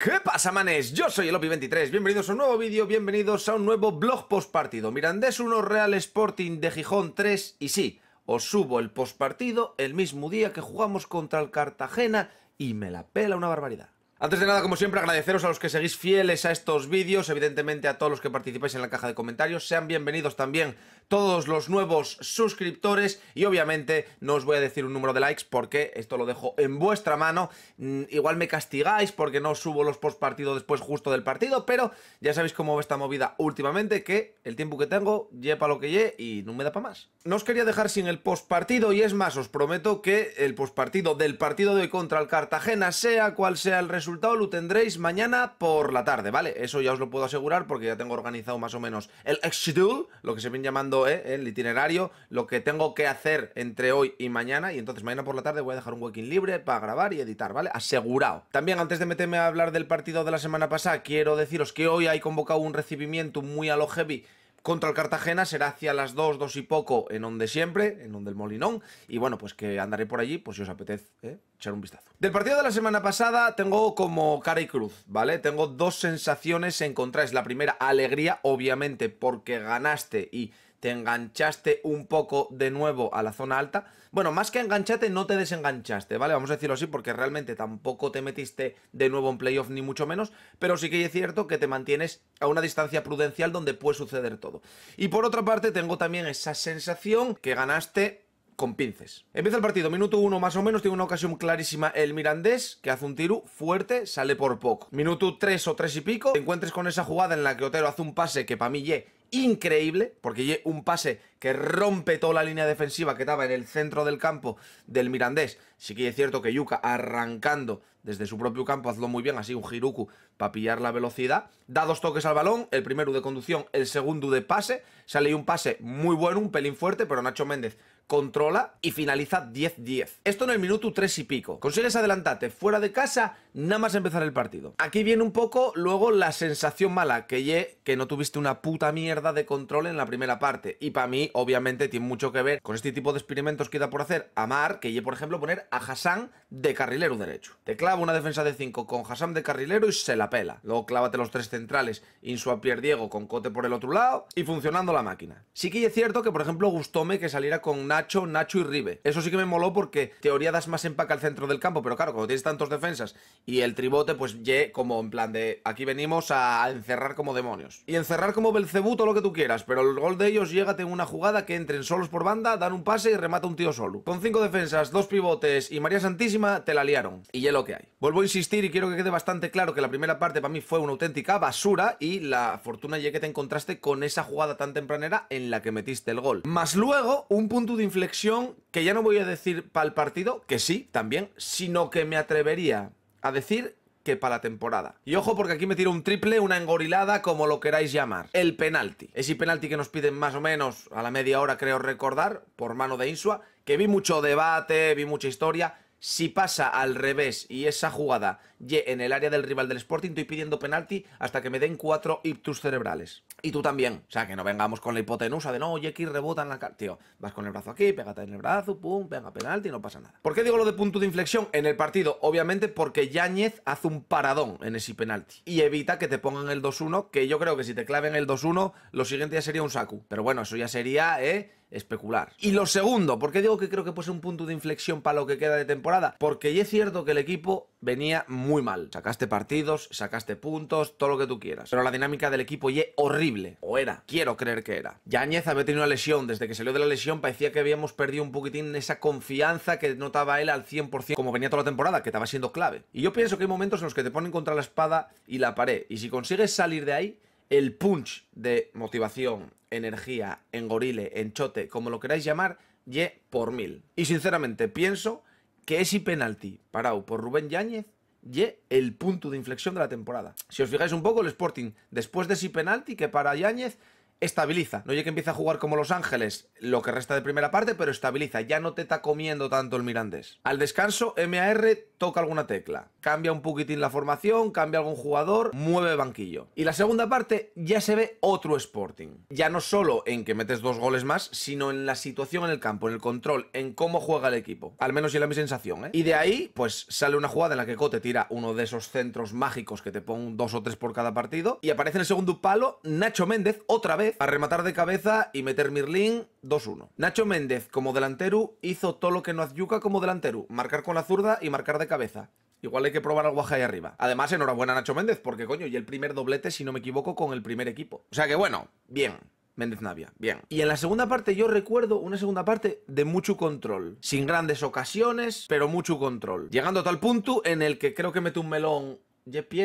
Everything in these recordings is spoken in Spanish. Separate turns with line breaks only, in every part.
¿Qué pasa, manes? Yo soy el Opi23, bienvenidos a un nuevo vídeo, bienvenidos a un nuevo blog postpartido. Mirandés 1, Real Sporting de Gijón 3, y sí, os subo el postpartido el mismo día que jugamos contra el Cartagena y me la pela una barbaridad. Antes de nada, como siempre, agradeceros a los que seguís fieles a estos vídeos, evidentemente a todos los que participáis en la caja de comentarios. Sean bienvenidos también todos los nuevos suscriptores y obviamente no os voy a decir un número de likes porque esto lo dejo en vuestra mano. Mm, igual me castigáis porque no subo los post después justo del partido, pero ya sabéis cómo va esta movida últimamente, que el tiempo que tengo, lleva lo que lle y no me da para más. No os quería dejar sin el post partido y es más, os prometo que el post partido del partido de hoy contra el Cartagena, sea cual sea el resultado, resultado lo tendréis mañana por la tarde, ¿vale? Eso ya os lo puedo asegurar porque ya tengo organizado más o menos el schedule, lo que se viene llamando eh, el itinerario, lo que tengo que hacer entre hoy y mañana. Y entonces mañana por la tarde voy a dejar un working libre para grabar y editar, ¿vale? Asegurado. También antes de meterme a hablar del partido de la semana pasada, quiero deciros que hoy hay convocado un recibimiento muy a lo heavy contra el Cartagena será hacia las 2, 2 y poco, en donde siempre, en donde el Molinón. Y bueno, pues que andaré por allí, pues si os apetece, ¿eh? echar un vistazo. Del partido de la semana pasada tengo como cara y cruz, ¿vale? Tengo dos sensaciones encontráis La primera, alegría, obviamente, porque ganaste y te enganchaste un poco de nuevo a la zona alta. Bueno, más que enganchate, no te desenganchaste, ¿vale? Vamos a decirlo así porque realmente tampoco te metiste de nuevo en playoff ni mucho menos, pero sí que es cierto que te mantienes a una distancia prudencial donde puede suceder todo. Y por otra parte, tengo también esa sensación que ganaste con pinces. Empieza el partido, minuto uno más o menos, tiene una ocasión clarísima el Mirandés, que hace un tiro fuerte, sale por poco. Minuto tres o tres y pico, te encuentres con esa jugada en la que Otero hace un pase que para mí, increíble, porque un pase que rompe toda la línea defensiva que estaba en el centro del campo del Mirandés. Sí que es cierto que Yuka arrancando desde su propio campo, hazlo muy bien, así un Hiruku para pillar la velocidad. Da dos toques al balón, el primero de conducción, el segundo de pase. Sale un pase muy bueno, un pelín fuerte, pero Nacho Méndez controla y finaliza 10-10. Esto en el minuto 3 y pico. Consigues adelantarte fuera de casa nada más empezar el partido. Aquí viene un poco luego la sensación mala que ye, que no tuviste una puta mierda de control en la primera parte. Y para mí, obviamente, tiene mucho que ver con este tipo de experimentos que da por hacer a Mar, que ye, por ejemplo, poner a Hassan de carrilero derecho. Te clava una defensa de 5 con Hassan de carrilero y se la pela. Luego clávate los tres centrales, Insua Pierre Diego con Cote por el otro lado y funcionando la máquina. Sí que es cierto que, por ejemplo, gustóme que saliera con una Nacho, Nacho y Ribe. Eso sí que me moló porque teoría das más empaca al centro del campo, pero claro, cuando tienes tantos defensas y el tribote, pues ye como en plan de aquí venimos a encerrar como demonios. Y encerrar como Belcebuto lo que tú quieras, pero el gol de ellos llega en una jugada que entren solos por banda, dan un pase y remata un tío solo. Con cinco defensas, dos pivotes y María Santísima, te la liaron. Y ya lo que hay. Vuelvo a insistir y quiero que quede bastante claro que la primera parte para mí fue una auténtica basura y la fortuna ya que te encontraste con esa jugada tan tempranera en la que metiste el gol. Más luego, un punto de inflexión que ya no voy a decir para el partido, que sí, también, sino que me atrevería a decir que para la temporada. Y ojo porque aquí me tiro un triple, una engorilada, como lo queráis llamar. El penalti. Ese penalti que nos piden más o menos a la media hora, creo recordar, por mano de Insua, que vi mucho debate, vi mucha historia si pasa al revés y esa jugada en el área del rival del Sporting, estoy pidiendo penalti hasta que me den cuatro iptus cerebrales. Y tú también. O sea, que no vengamos con la hipotenusa de no, oye, aquí rebota en la cara. Tío, vas con el brazo aquí, pégate en el brazo, pum, venga, penalti, no pasa nada. ¿Por qué digo lo de punto de inflexión en el partido? Obviamente porque Yáñez hace un paradón en ese penalti y evita que te pongan el 2-1, que yo creo que si te claven el 2-1, lo siguiente ya sería un saco. Pero bueno, eso ya sería, ¿eh? especular. Y lo segundo, ¿por qué digo que creo que puede un punto de inflexión para lo que queda de temporada? Porque ya es cierto que el equipo venía muy mal. Sacaste partidos, sacaste puntos, todo lo que tú quieras. Pero la dinámica del equipo ya horrible. O era, quiero creer que era. Yañez había tenido una lesión. Desde que salió de la lesión parecía que habíamos perdido un poquitín esa confianza que notaba él al 100% como venía toda la temporada, que estaba siendo clave. Y yo pienso que hay momentos en los que te ponen contra la espada y la pared. Y si consigues salir de ahí, el punch de motivación, energía, en gorile, en chote, como lo queráis llamar, Y por mil. Y sinceramente pienso que ese penalti parado por Rubén Yáñez ye el punto de inflexión de la temporada. Si os fijáis un poco, el Sporting, después de ese penalti que para Yáñez estabiliza. No llega que empieza a jugar como Los Ángeles lo que resta de primera parte, pero estabiliza. Ya no te está comiendo tanto el Mirandés. Al descanso, MAR toca alguna tecla, cambia un poquitín la formación, cambia algún jugador, mueve banquillo. Y la segunda parte ya se ve otro Sporting. Ya no solo en que metes dos goles más, sino en la situación en el campo, en el control, en cómo juega el equipo. Al menos es la mi sensación, ¿eh? Y de ahí, pues sale una jugada en la que Cote tira uno de esos centros mágicos que te ponen dos o tres por cada partido. Y aparece en el segundo palo Nacho Méndez otra vez a rematar de cabeza y meter Mirlín 2-1. Nacho Méndez como delantero hizo todo lo que no Yuka como delantero, marcar con la zurda y marcar de cabeza. Igual hay que probar algo Guaja ahí arriba. Además, enhorabuena a Nacho Méndez, porque coño, y el primer doblete, si no me equivoco, con el primer equipo. O sea que bueno, bien. Méndez Navia, bien. Y en la segunda parte yo recuerdo una segunda parte de mucho control. Sin grandes ocasiones, pero mucho control. Llegando a tal punto en el que creo que mete un melón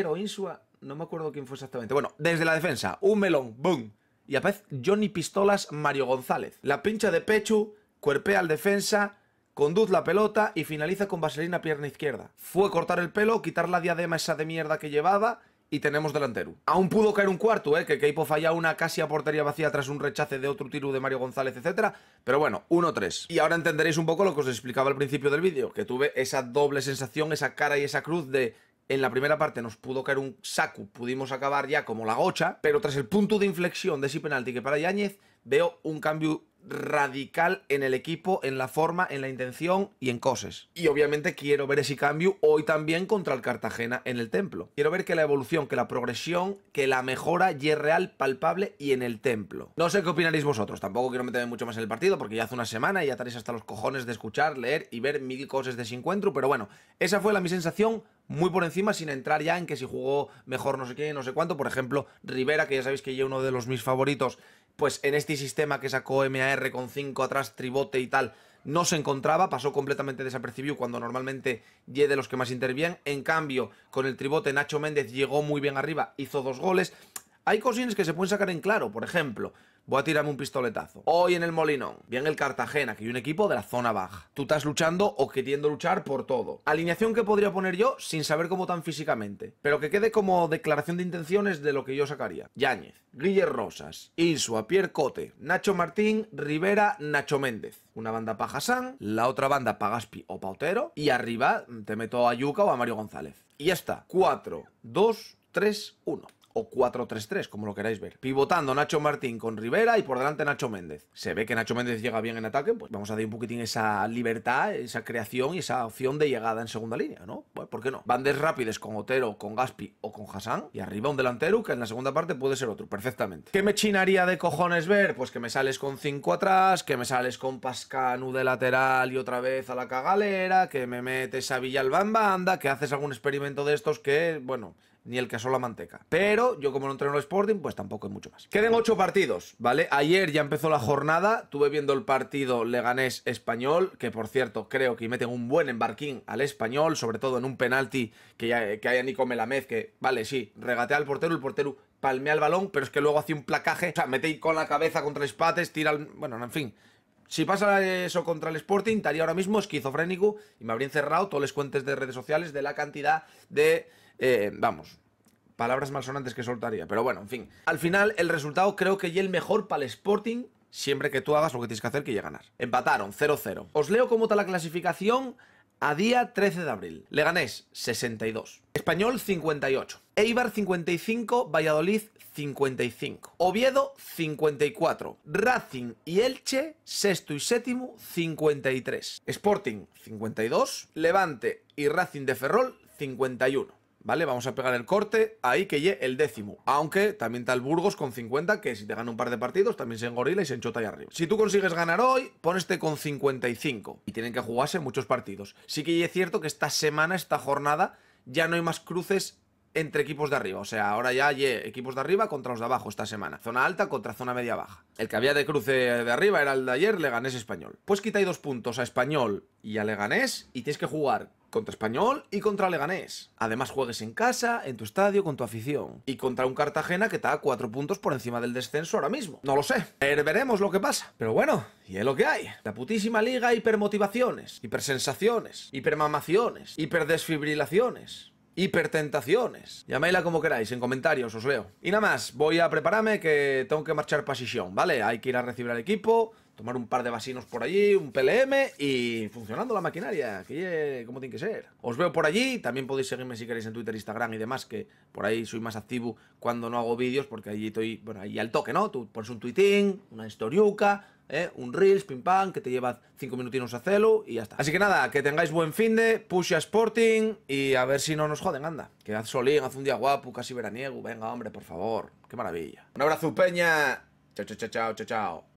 o Insua, no me acuerdo quién fue exactamente. Bueno, desde la defensa, un melón, boom. Y aparece Johnny Pistolas Mario González. La pincha de pecho, cuerpea al defensa, Conduz la pelota y finaliza con vaselina pierna izquierda. Fue cortar el pelo, quitar la diadema esa de mierda que llevaba y tenemos delantero. Aún pudo caer un cuarto, ¿eh? que Keipo falla una casi a portería vacía tras un rechace de otro tiro de Mario González, etc. Pero bueno, 1-3. Y ahora entenderéis un poco lo que os explicaba al principio del vídeo, que tuve esa doble sensación, esa cara y esa cruz de... En la primera parte nos pudo caer un saco, pudimos acabar ya como la gocha, pero tras el punto de inflexión de ese penalti que para Yáñez, veo un cambio radical en el equipo, en la forma, en la intención y en cosas. Y obviamente quiero ver ese cambio hoy también contra el Cartagena en el templo. Quiero ver que la evolución, que la progresión, que la mejora y es real, palpable y en el templo. No sé qué opinaréis vosotros, tampoco quiero meterme mucho más en el partido porque ya hace una semana y ya estaréis hasta los cojones de escuchar, leer y ver mil cosas de ese encuentro, pero bueno, esa fue la mi sensación muy por encima sin entrar ya en que si jugó mejor no sé qué, no sé cuánto. Por ejemplo, Rivera, que ya sabéis que es uno de los mis favoritos pues en este sistema que sacó MAR con 5 atrás, tribote y tal, no se encontraba, pasó completamente desapercibido cuando normalmente lleve de los que más intervienen, En cambio, con el tribote Nacho Méndez llegó muy bien arriba, hizo dos goles. Hay cosines que se pueden sacar en claro, por ejemplo, Voy a tirarme un pistoletazo. Hoy en el Molinón. Bien el Cartagena, que hay un equipo de la zona baja. Tú estás luchando o queriendo luchar por todo. Alineación que podría poner yo sin saber cómo tan físicamente. Pero que quede como declaración de intenciones de lo que yo sacaría. Yáñez, Guiller Rosas, Insua, Pierre Cote, Nacho Martín, Rivera, Nacho Méndez. Una banda para Hassan, la otra banda para Gaspi o Pautero. Y arriba te meto a Yuca o a Mario González. Y ya está. 4, 2, 3, 1 o 4-3-3, como lo queráis ver. Pivotando Nacho Martín con Rivera y por delante Nacho Méndez. Se ve que Nacho Méndez llega bien en ataque, pues vamos a dar un poquitín esa libertad, esa creación y esa opción de llegada en segunda línea, ¿no? Pues, ¿por qué no? Bandes rápidas con Otero, con Gaspi o con Hassan y arriba un delantero que en la segunda parte puede ser otro, perfectamente. ¿Qué me chinaría de cojones ver? Pues que me sales con 5 atrás, que me sales con Pascanu de lateral y otra vez a la cagalera, que me metes a Villalba en banda, que haces algún experimento de estos que, bueno, ni el que la manteca. Pero yo como no entreno el Sporting, pues tampoco hay mucho más. Quedan ocho partidos, ¿vale? Ayer ya empezó la jornada, tuve viendo el partido Leganés Español, que por cierto creo que meten un buen embarquín al Español, sobre todo en un penalti que, ya, que haya Nico Melamez, que vale, sí, regatea al portero, el portero palmea el balón, pero es que luego hace un placaje, o sea, mete con la cabeza contra espates tira al... bueno, en fin si pasa eso contra el Sporting, estaría ahora mismo esquizofrénico y me habría encerrado todos los cuentes de redes sociales de la cantidad de. Eh, vamos, palabras malsonantes que soltaría. Pero bueno, en fin. Al final, el resultado creo que ya el mejor para el Sporting. Siempre que tú hagas lo que tienes que hacer, que ya ganar. Empataron 0-0. Os leo cómo está la clasificación a día 13 de abril. Leganés, 62. Español, 58. Eibar 55, Valladolid 55, Oviedo 54, Racing y Elche sexto y séptimo 53, Sporting 52, Levante y Racing de Ferrol 51. ¿Vale? Vamos a pegar el corte, ahí que llegue el décimo. Aunque también tal Burgos con 50, que si te gana un par de partidos, también se engorila y se enchota ahí arriba. Si tú consigues ganar hoy, poneste con 55. Y tienen que jugarse muchos partidos. Sí que es cierto que esta semana, esta jornada, ya no hay más cruces entre equipos de arriba. O sea, ahora ya hay eh, equipos de arriba contra los de abajo esta semana. Zona alta contra zona media baja. El que había de cruce de arriba era el de ayer, Leganés Español. Pues quitáis dos puntos a Español y a Leganés y tienes que jugar contra Español y contra Leganés. Además juegues en casa, en tu estadio, con tu afición. Y contra un Cartagena que está a cuatro puntos por encima del descenso ahora mismo. No lo sé. Veremos lo que pasa. Pero bueno, y es lo que hay. La putísima liga hipermotivaciones, hipersensaciones, hipermamaciones, hiperdesfibrilaciones hipertentaciones. Llamadla como queráis, en comentarios os veo. Y nada más, voy a prepararme que tengo que marchar para Sisión, ¿vale? Hay que ir a recibir al equipo, tomar un par de vasinos por allí, un PLM y funcionando la maquinaria, que como tiene que ser. Os veo por allí, también podéis seguirme si queréis en Twitter, Instagram y demás, que por ahí soy más activo cuando no hago vídeos, porque allí estoy, bueno, ahí al toque, ¿no? Tú pones un tuitín, una historiuca, ¿eh? un Reels, pim pam, que te lleva 5 minutinos a celo y ya está. Así que nada, que tengáis buen fin de, push a Sporting y a ver si no nos joden, anda. Que haz solín, haz un día guapo, casi veraniego, venga hombre, por favor, qué maravilla. Un abrazo, Peña. chao, chao, chao, chao.